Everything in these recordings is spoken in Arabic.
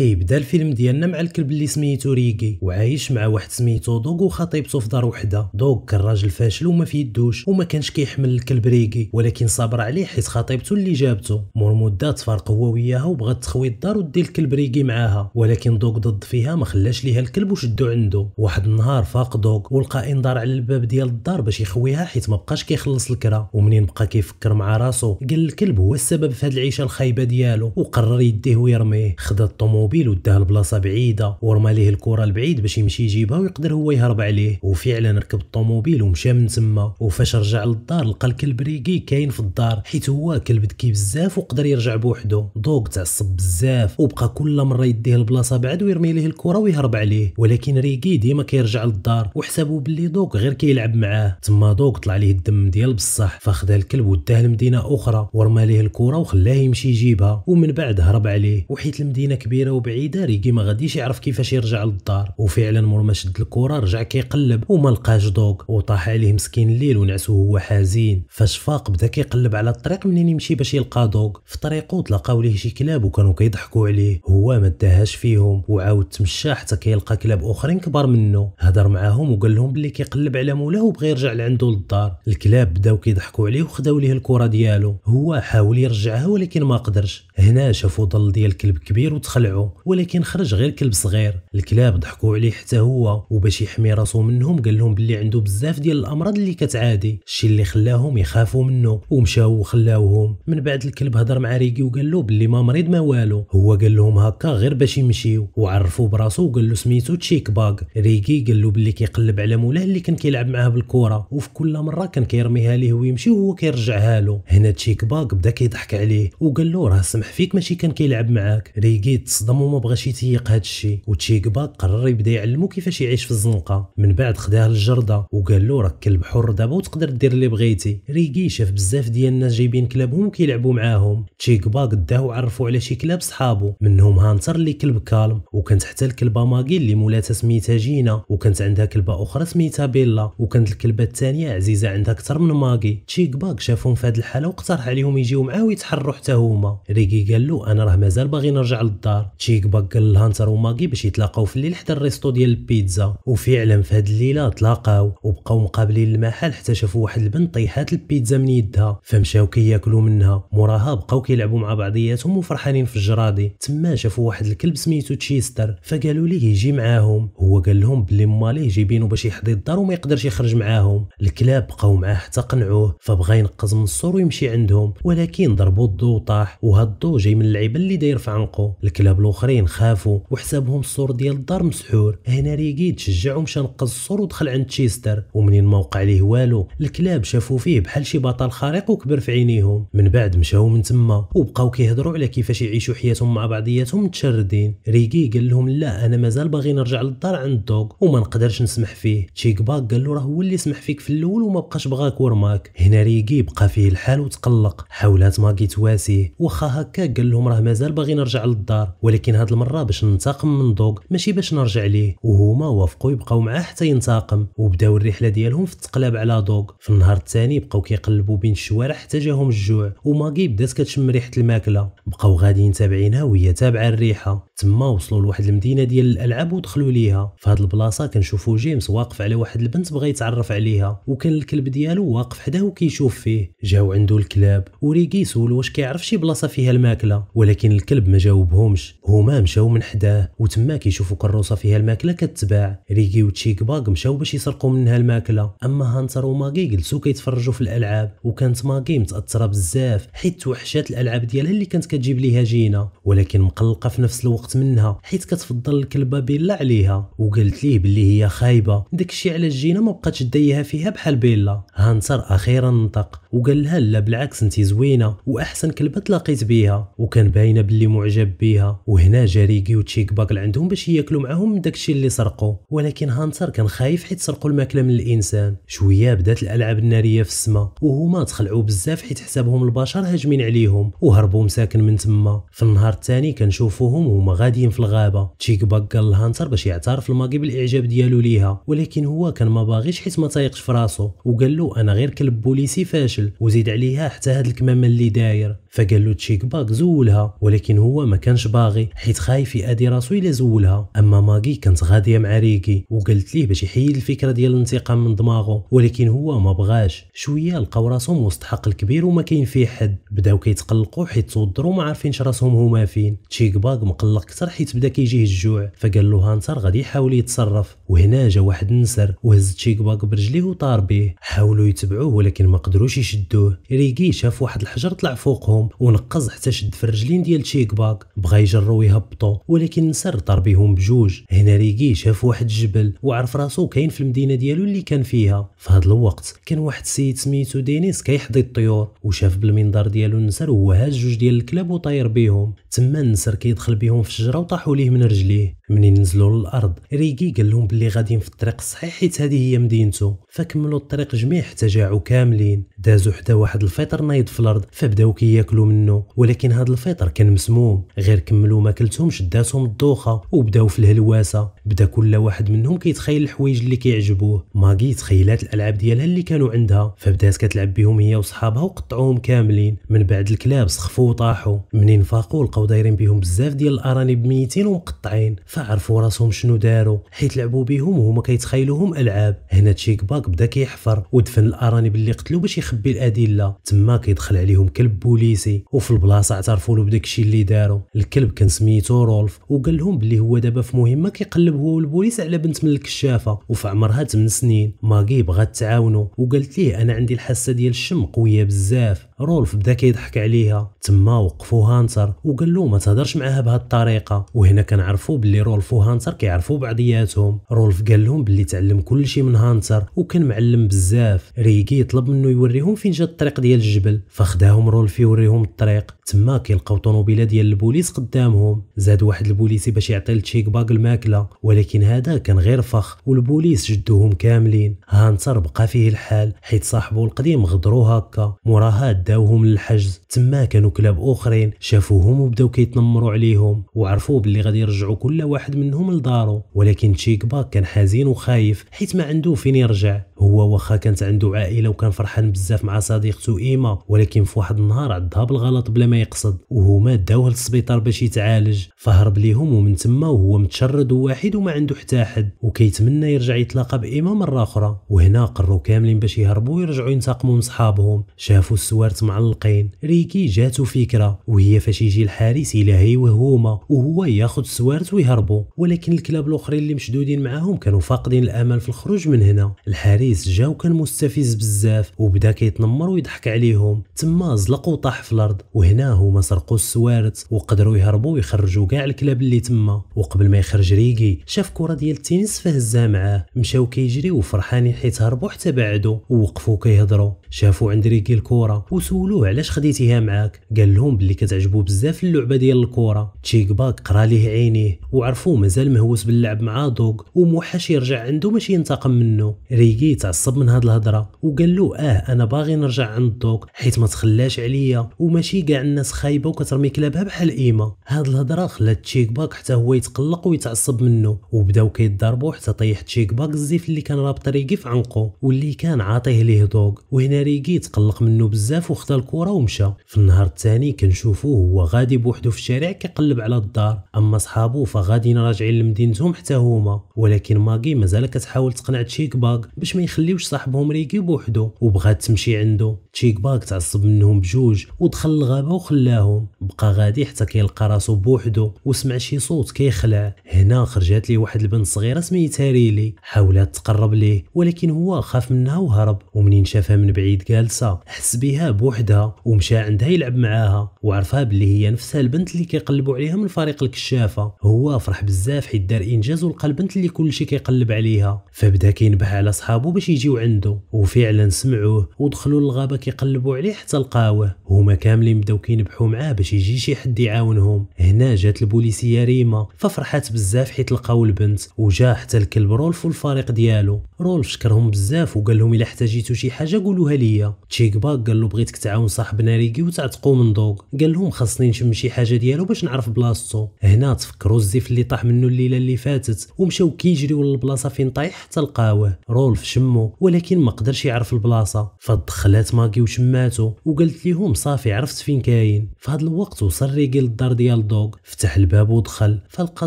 كيبدا الفيلم ديالنا مع الكلب اللي سميتو ريكي وعايش مع واحد سميتو دوغ وخطيبته في دار وحده دوغ كان راجل فاشل وما في الدوش وما كانش كيحمل الكلب ريكي ولكن صابر عليه حيت خطيبته اللي جابته مور مده تفارق هو وياها وبغات تخوي الدار ودي الكلب ريكي معاها ولكن دوغ ضد فيها ما خلاش ليها الكلب وشدو عنده واحد النهار فاق دوغ ولقى انذار على الباب ديال الدار باش يخويها حيت ما بقاش كيخلص الكرا ومنين بقى كيفكر مع راسو قال الكلب هو السبب في هاد العيشه الخايبه ديالو وقرر يديه ويرميه خدا الطوموبيل وداه لبلاصه بعيده ورمى ليه الكره لبعيد باش يمشي يجيبها ويقدر هو يهرب عليه وفعلا ركب الطوموبيل ومشى من تما وفاش رجع للدار لقى الكلب ريكي كاين في الدار حيت هو كلب ذكي بزاف وقدر يرجع بوحدو دوك تعصب بزاف وبقى كل مره يديه لبلاصه بعد ويرمي ليه الكره ويهرب عليه ولكن ريكي ديما كيرجع للدار وحسبوا باللي دوك غير كيلعب معاه تما دوك طلع ليه الدم ديال بصح فخذا الكلب وداه لمدينه اخرى ورمى ليه الكره وخلاه يمشي يجيبها ومن بعد هرب عليه وحيت المدينه كبيره ديالو بعيده ريكي ما غاديش يعرف كيفاش يرجع للدار وفعلا مور ما شد الكره رجع كيقلب وما لقاش دوغ وطاح عليه مسكين الليل ونعسو هو حزين فاش فاق بدا كيقلب على الطريق منين يمشي باش يلقى دوغ في طريقو تلاقاو ليه شي كلاب وكانوا كيضحكوا عليه هو ما داهاش فيهم وعاود تمشى حتى كيلقى كلاب اخرين كبار منه هضر معاهم وقال لهم بلي كيقلب على مولاه وبغى يرجع لعندو للدار الكلاب بداو كيضحكوا عليه وخداو ليه الكره ديالو هو حاول يرجعها ولكن ما قدرش هنا شافوا ضل ديال كلب كبير وتخلعوا يتبعو ولكن خرج غير كلب صغير الكلاب ضحكوا عليه حتى هو وباش يحمي راسو منهم قال لهم بلي عنده بزاف ديال الامراض اللي كتعادي الشي اللي خلاهم يخافوا منه ومشاو وخلاوهم من بعد الكلب هضر مع ريكي وقال له بلي ما مريض ما والو هو قال لهم هكا غير باش يمشيو وعرفوا براسو وقال له سميتو تشيك باغ ريكي قال له بلي كيقلب على مولاه اللي كان كيلعب معاه بالكره وفي كل مره كان كيرميها ليه ويمشي وهو كيرجعها له هنا تشيك باغ بدا كيضحك عليه وقال له راه سمح فيك ماشي كان كيلعب معاك ريكي تصدم صدام وما بغاش يتيق هذا الشيء وتيكبا قرر يبدا يعلمو كيفاش يعيش في الزنقه من بعد خداه للجرده وقال له راك كلب حر دابا وتقدر دير اللي بغيتي ريكي شاف بزاف ديال الناس جايبين كلابهم وكيلعبوا معاهم تيكبا قداه وعرفوا على شي كلاب صحابو منهم هانتر اللي كلب كالم وكانت حتى الكلبه ماغي اللي مولاتها سميتها جينا وكانت عندها كلبه اخرى سميتها بيلا وكانت الكلبه الثانيه عزيزه عندها اكثر من ماغي تيكبا شافهم في هذه الحاله واقترح عليهم يجيو معاه ويتحروا حتى هما ريكي قال له انا راه مازال باغي نرجع للدار باك قال الهانتر وماغي باش يتلاقاو في الليل حدا الريستو ديال البيتزا وفعلا في هاد الليله تلاقاو وبقاو مقابلين المحل حتى شافوا واحد البنت طيحات البيتزا من يدها فمشاو كياكلوا منها موراها بقاو كيلعبوا مع بعضياتهم وفرحانين في الجرادي تما شافوا واحد الكلب سميتو تشيستر فقالوا ليه يجي معاهم هو قال لهم بلي ماليه جايبينو باش يحضي الدار وما يقدرش يخرج معاهم الكلاب بقاو معاه حتى قنعوه فبغى ينقز من السور ويمشي عندهم ولكن ضربوا الضو طاح وهاد الضو جاي من اللعيبه اللي داير في عنقه الكلاب الاخرين خافوا وحسابهم السور ديال الدار مسحور هنا ريكي تشجع ومشى نقز السور ودخل عند تشيستر ومنين ما وقع ليه والو الكلاب شافوا فيه بحال شي بطل خارق وكبر في عينيهم من بعد مشاو من تما وبقاو كيهضروا على كيفاش يعيشوا حياتهم مع بعضياتهم متشردين ريكي قال لهم لا انا مازال باغي نرجع للدار عند الدوغ وما نقدرش نسمح فيه تشيك باك قال له راه هو اللي سمح فيك في الاول وما بقاش بغاك ورماك هنا ريكي بقى فيه الحال وتقلق حاولات ماكي تواسيه واخا هكا قال لهم راه مازال باغي نرجع للدار ولكن ولكن هاد المره باش ننتقم من دوغ ماشي باش نرجع ليه وهما وافقوا يبقاو معاه حتى ينتقم وبداو الرحله ديالهم في التقلاب على دوغ في النهار الثاني بقاو كيقلبوا بين الشوارع حتى جاهم الجوع وماغي بدات كتشم ريحه الماكله بقاو غاديين تابعينها وهي تابعه الريحه تما وصلوا لواحد المدينه ديال الالعاب ودخلوا ليها في هاد البلاصه كنشوفوا جيمس واقف على واحد البنت بغا يتعرف عليها وكان الكلب ديالو واقف حداه وكيشوف فيه جاو عنده الكلاب وريكي سول واش كيعرف شي بلاصه فيها الماكله ولكن الكلب ما جاوبهمش هما مشاو من حداه وتما كيشوفوا كروسه فيها الماكله كتباع ريكي وتشيك باغ مشاو باش يسرقوا منها الماكله اما هانتر وماغي جلسوا كيتفرجوا في الالعاب وكانت ماغي متاثره بزاف حيت توحشات الالعاب ديالها اللي كانت كتجيب ليها جينا ولكن مقلقه في نفس الوقت منها حيت كتفضل الكلبه بيلا عليها وقالت ليه باللي هي خايبه داكشي على جينا ما بقاتش دايها فيها بحال بيلا هانتر اخيرا نطق وقال لها لا بالعكس انت زوينه واحسن كلبه تلاقيت بيها وكان باينه باللي معجب بيها وهنا جاريكي تشيك باكل عندهم باش ياكلوا معاهم داكشي اللي سرقوا ولكن هانتر كان خايف حيت سرقوا الماكله من الانسان شويه بدات الالعاب الناريه في السماء وهما تخلعوا بزاف حيت حسابهم البشر هاجمين عليهم وهربوا مساكن من تما في النهار الثاني كنشوفوهم وهما غاديين في الغابه تشيك باك قال لهانتر باش يعترف الماغي بالاعجاب ديالو ليها ولكن هو كان ما باغيش حيت ما تايقش في راسو وقال له انا غير كلب بوليسي فاشل وزيد عليها حتى هاد الكمامه اللي داير فقال له تشيك باك زولها ولكن هو ما كانش باغي حيت خايف يأدي راسو الا زولها اما ماغي كانت غاديه مع ريكي وقالت ليه باش يحيد الفكره ديال الانتقام من دماغه ولكن هو ما بغاش شويه لقاو راسهم وسط حقل كبير وما كاين فيه حد بداو كيتقلقوا حيت توضروا ما عارفينش راسهم هما فين تشيك باغ مقلق اكثر حيت بدا كيجيه الجوع فقال له هانتر غادي يحاول يتصرف وهنا جا واحد النسر وهز تشيك باغ برجليه وطار به حاولوا يتبعوه ولكن ما قدروش يشدوه ريكي شاف واحد الحجر طلع فوقهم ونقز حتى شد في الرجلين ديال تشيك باغ بغا يجرب قرروا يهبطوا ولكن سرطر بهم بجوج هنا ريكي شاف واحد الجبل وعرف راسو كاين في المدينه ديالو اللي كان فيها في هذا الوقت كان واحد السيد سميتو دينيس كيحضي الطيور وشاف بالمنظر ديالو النسر وهاز جوج ديال الكلاب وطاير بيهم تما النسر كيدخل بيهم في الشجره وطاحوا ليه من رجليه منين نزلوا للارض ريكي قال لهم بلي غاديين في الطريق الصحيح حيت هذه هي مدينته فكملوا الطريق جميع حتى جاعوا كاملين دازوا حتى واحد الفطر نايض في الارض فبداو كياكلوا منه ولكن هذا الفطر كان مسموم غير كملوا ما كلتهمش داتهم الدوخه وبداو في الهلواسه بدا كل واحد منهم كيتخيل الحوايج اللي كيعجبوه ماغي تخيلات الالعاب ديالها اللي كانوا عندها فبدات كتلعب بهم هي وصحابها وقطعوهم كاملين من بعد الكلاب سخفوا وطاحوا منين فاقوا لقاو دايرين بهم بزاف ديال الارانب ميتين ومقطعين ف عرفوا راسهم شنو داروا حيت لعبوا بهم وهما كيتخايلوهم العاب هنا تشيك باك بدا كيحفر ودفن الارانب اللي قتلو باش يخبي الادله تما كيدخل عليهم كلب بوليسي وفي البلاصه اعترفوا له بداكشي اللي داروا الكلب كان سميتو رولف وقال لهم بلي هو دابا في مهمه كيقلب هو والبوليس على بنت من الكشافه وفي عمرها 8 سنين ماغي بغات تعاونو وقالت ليه انا عندي الحاسه ديال الشم قويه بزاف رولف بدا كيضحك عليها تما وقفو هانتر وقال له ما تهضرش معاها بهذه الطريقه وهنا كنعرفوا باللي رولف وهانتر كيعرفوا بعضياتهم رولف قال لهم باللي تعلم كل شيء من هانتر وكان معلم بزاف ريكي طلب منه يوريهم فين جات الطريق ديال الجبل فخداهم رولف يوريهم الطريق تما كيلقاو طوموبيله ديال البوليس قدامهم زاد واحد البوليسي باش يعطي لتشيك باغ الماكله ولكن هذا كان غير فخ والبوليس جدوهم كاملين هانتر بقى فيه الحال حيت صاحبو القديم غدرو هكا موراها داوهم للحجز تما كانوا كلاب اخرين شافوهم وبداو كيتنمروا عليهم وعرفوا باللي غادي يرجعوا كل واحد منهم لدارو ولكن تشيك باك كان حزين وخايف حيت ما عنده فين يرجع هو واخا كانت عنده عائله وكان فرحان بزاف مع صديقته ايما ولكن في واحد النهار عدها بالغلط بلا ما يقصد وهما داوه للسبيطار باش يتعالج فهرب ليهم ومن تما وهو متشرد وواحد وما عنده حتى حد وكيتمنى يرجع يتلاقى بايما مره اخرى وهنا قروا كاملين باش يهربوا ويرجعوا ينتقموا من صحابهم شافوا السوارت معلقين ريكي جاتو فكره وهي فاش يجي الحارس يلهيوه هما وهو ياخذ السوارت ويهربوا ولكن الكلاب الاخرين اللي مشدودين معاهم كانوا فاقدين الامل في الخروج من هنا الحارس الرئيس جا وكان مستفز بزاف وبدا كيتنمر ويضحك عليهم تما زلق وطاح في الارض وهنا هما سرقوا السوارت وقدروا يهربوا ويخرجوا كاع الكلاب اللي تما وقبل ما يخرج ريكي شاف كره ديال التنس فهزها معاه مشاو كيجريو وفرحانين حيت هربوا حتى بعدوا ووقفوا كيهضروا شافوا عند ريكي الكره وسولوه علاش خديتيها معاك قال لهم بلي كتعجبو بزاف اللعبه ديال الكره تشيك باك قرا ليه عينيه وعرفو مازال مهووس باللعب مع دوغ وموحش يرجع عنده ماشي ينتقم منه ريكي كيتعصب من هاد الهضره وقال له اه انا باغي نرجع عند الدوك حيت ما تخلاش عليا وماشي كاع الناس خايبه وكترمي كلابها بحال ايما هاد الهضره خلات تشيك باك حتى هو يتقلق ويتعصب منه وبداو كيتضاربوا حتى طيح تشيك باك الزيف اللي كان رابط ريكي في عنقه واللي كان عاطيه ليه دوك وهنا ريكي تقلق منه بزاف وخدا الكره ومشى في النهار الثاني كنشوفوه هو غادي بوحدو في الشارع كيقلب على الدار اما صحابو فغاديين راجعين لمدينتهم حتى هما ولكن ماغي مازال كتحاول تقنع تشيك باك باش ما يخليوش صاحبهم ريكي بوحدو وبغات تمشي عنده تشيك باك تعصب منهم بجوج ودخل الغابه وخلاهم بقى غادي حتى كيلقى راسو بوحدو وسمع شي صوت كيخلع هنا خرجت ليه واحد البنت صغيره سميتها ريلي حاولت تقرب ليه ولكن هو خاف منها وهرب ومنين شافها من بعيد جالسه حس بها بوحدها ومشى عندها يلعب معاها وعرفها باللي هي نفسها البنت اللي كيقلبوا عليها من فريق الكشافه هو فرح بزاف حيت دار انجاز ولقى البنت اللي كلشي كيقلب عليها فبدا كينبح على صحابو تلاقوا باش يجيو عنده وفعلا سمعوه ودخلوا للغابه كيقلبوا عليه حتى لقاوه هما كاملين بداو كينبحوا معاه باش يجي شي حد يعاونهم هنا جات البوليسيه ريما ففرحات بزاف حيت لقاو البنت وجا حتى الكلب رولف والفريق ديالو رولف شكرهم بزاف وقال لهم الا احتاجيتو شي حاجه قولوها ليا تشيك باك قال له بغيتك تعاون صاحبنا ريكي وتعتقو من دوق قال لهم خاصني نشم شي حاجه ديالو باش نعرف بلاصتو هنا تفكروا الزيف اللي طاح منه الليله اللي فاتت ومشاو كيجريو للبلاصه فين طايح حتى لقاوه رولف شمو ولكن ما قدرش يعرف البلاصه فدخلات ماكي وشماتو وقالت ليهم صافي عرفت فين كاين فهاد الوقت وصل ريكي للدار ديال دوغ فتح الباب ودخل فلقى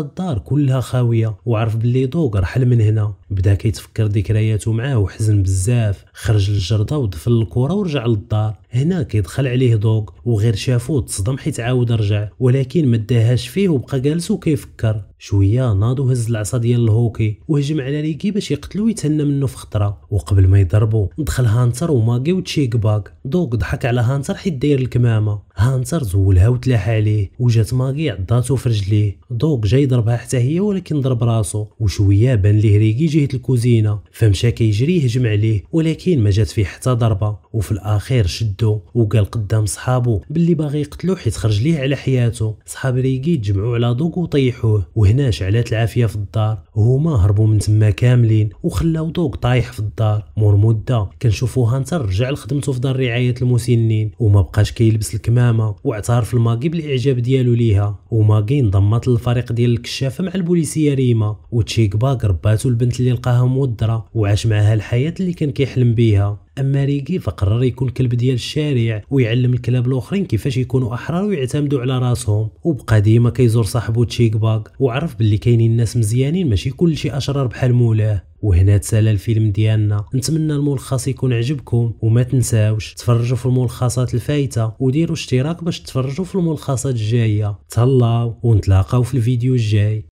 الدار كلها خاويه وعرف بلي دوغ رحل من هنا بدا كيتفكر ذكرياته معاه وحزن بزاف خرج للجرده ودفن الكره ورجع للدار هنا كيدخل عليه دوغ وغير شافو تصدم حيت عاود رجع ولكن مداهاش فيه وبقى جالس وكيفكر شويه ناض وهز العصا ديال الهوكي وهجم على ليكي باش يقتلو ويتهنى منه في خطره وقبل ما يضربو دخل هانتر وماغي وتشيك باك دوغ ضحك على هانتر حيت داير الكمامه هانتر زولها وتلاح عليه وجات ماغي عضاتو في رجليه دوغ جاي يضربها حتى هي ولكن ضرب راسو وشويه بان ليه ريكي جهه الكوزينه فمشى كيجري يهجم عليه ولكن ما جات فيه حتى ضربه وفي الاخير شدو وحده وقال قدام صحابو باللي باغي يقتلو حيت خرج ليه على حياته صحاب ريكي تجمعوا على دوك وطيحوه وهنا شعلات العافيه في الدار وهما هربوا من تما كاملين وخلاو دوك طايح في الدار مور مده كنشوفو هانتر رجع لخدمته في دار رعايه المسنين وما بقاش كيلبس الكمامه واعترف لماغي بالاعجاب ديالو ليها وماغي انضمت للفريق ديال الكشافه مع البوليسيه ريما وتشيك باك رباتو البنت اللي لقاها مودره وعاش معها الحياه اللي كان كيحلم بيها امريكي فقرر يكون كلب ديال الشارع ويعلم الكلاب الاخرين كيفاش يكونوا احرار ويعتمدوا على راسهم وبقى ديما كيزور صاحبو تشيك باك وعرف باللي كاينين ناس مزيانين ماشي كلشي اشرار بحال مولاه وهنا تسالى الفيلم ديالنا نتمنى الملخص يكون عجبكم وما تنساوش تفرجوا في الملخصات الفايته وديروا اشتراك باش تفرجوا في الملخصات الجايه تهلاو ونتلاقاو في الفيديو الجاي